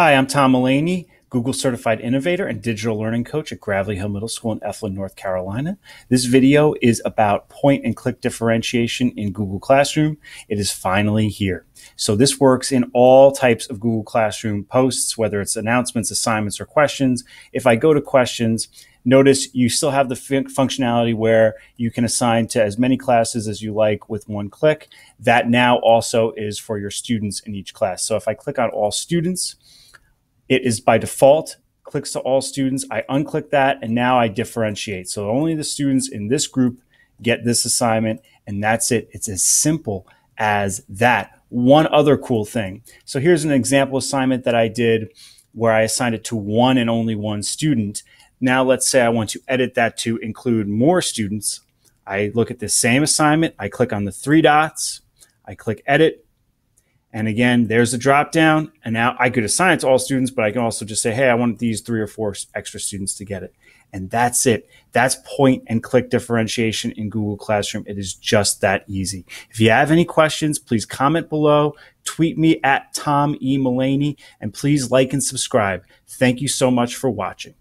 Hi, I'm Tom Mullaney, Google Certified Innovator and Digital Learning Coach at Gravelly Hill Middle School in Eflin, North Carolina. This video is about point and click differentiation in Google Classroom. It is finally here. So this works in all types of Google Classroom posts, whether it's announcements, assignments, or questions. If I go to questions, notice you still have the functionality where you can assign to as many classes as you like with one click. That now also is for your students in each class. So if I click on all students, it is by default clicks to all students. I unclick that and now I differentiate. So only the students in this group get this assignment and that's it. It's as simple as that. One other cool thing. So here's an example assignment that I did where I assigned it to one and only one student. Now let's say I want to edit that to include more students. I look at the same assignment. I click on the three dots. I click edit. And again, there's a drop down. And now I could assign it to all students, but I can also just say, hey, I want these three or four extra students to get it. And that's it. That's point and click differentiation in Google Classroom. It is just that easy. If you have any questions, please comment below, tweet me at Tom E. Mullaney, and please like and subscribe. Thank you so much for watching.